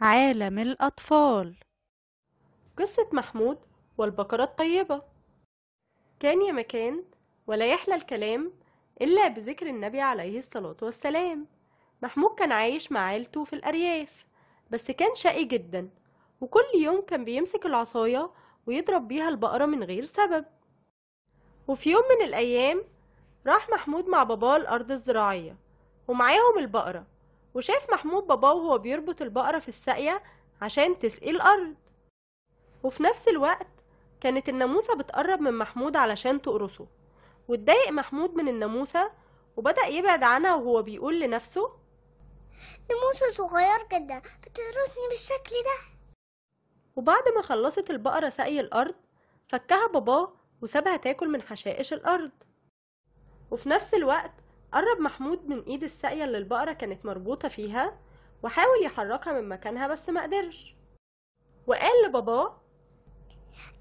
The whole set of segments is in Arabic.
عالم الأطفال قصة محمود والبقرة الطيبة كان يا مكان ولا يحلى الكلام إلا بذكر النبي عليه الصلاة والسلام محمود كان عايش مع عيلته في الأرياف بس كان شقي جدا وكل يوم كان بيمسك العصاية ويضرب بيها البقرة من غير سبب وفي يوم من الأيام راح محمود مع باباه الأرض الزراعية ومعاهم البقرة وشاف محمود باباه وهو بيربط البقرة في الساقية عشان تسقي الأرض وفي نفس الوقت كانت الناموسة بتقرب من محمود علشان تقرصه واتضايق محمود من الناموسة وبدأ يبعد عنها وهو بيقول لنفسه ناموسة صغير جدا بتقرصني بالشكل ده وبعد ما خلصت البقرة سقي الأرض فكها باباه وسابها تاكل من حشائش الأرض وفي نفس الوقت قرب محمود من ايد الساقية اللي البقرة كانت مربوطة فيها وحاول يحركها من مكانها بس ما قدرش وقال لباباه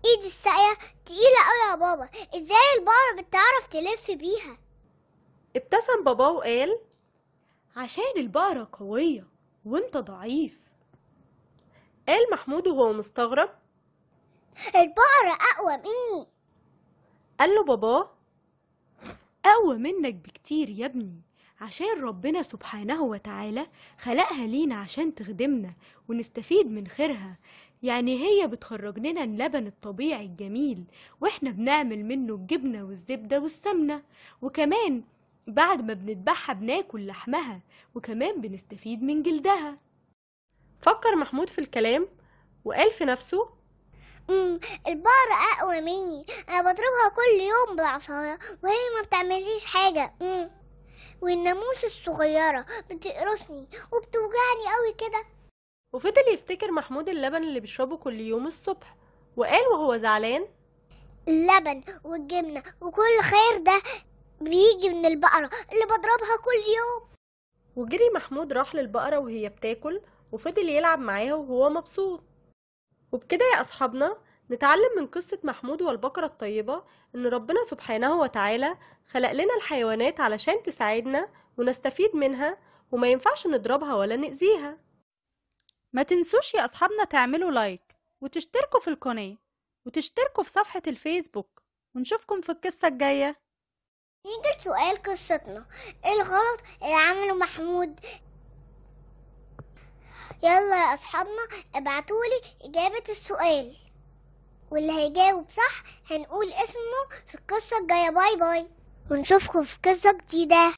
ايد الساقية تقيلة قوي يا بابا ازاي البقرة بتعرف تلف بيها ابتسم باباه وقال عشان البقرة قوية وانت ضعيف قال محمود وهو مستغرب البقرة أقوى مني قال له باباه أقوى منك بكتير يا ابني عشان ربنا سبحانه وتعالى خلقها لينا عشان تخدمنا ونستفيد من خيرها يعني هي بتخرج لنا اللبن الطبيعي الجميل واحنا بنعمل منه الجبنة والزبدة والسمنة وكمان بعد ما بنذبحها بناكل لحمها وكمان بنستفيد من جلدها فكر محمود في الكلام وقال في نفسه البقرة أقوى مني أنا بضربها كل يوم بالعصاية وهي ما بتعمليش حاجة مم. والناموس الصغيرة بتقرصني وبتوجعني قوي كده وفضل يفتكر محمود اللبن اللي بيشربه كل يوم الصبح وقال وهو زعلان اللبن والجبنة وكل خير ده بيجي من البقرة اللي بضربها كل يوم وجري محمود راح للبقرة وهي بتاكل وفضل يلعب معاها وهو مبسوط وبكده يا أصحابنا نتعلم من قصة محمود والبقرة الطيبة إن ربنا سبحانه وتعالى خلق لنا الحيوانات علشان تساعدنا ونستفيد منها وما ينفعش نضربها ولا نأذيها ما تنسوش يا أصحابنا تعملوا لايك وتشتركوا في القناة وتشتركوا في صفحة الفيسبوك ونشوفكم في القصة الجاية يجي سؤال قصتنا ايه الغلط اللي عمله محمود يلا يا أصحابنا ابعتولي إجابة السؤال واللي هيجاوب صح هنقول اسمه في القصة الجاية باي باي ونشوفكم في قصة جديدة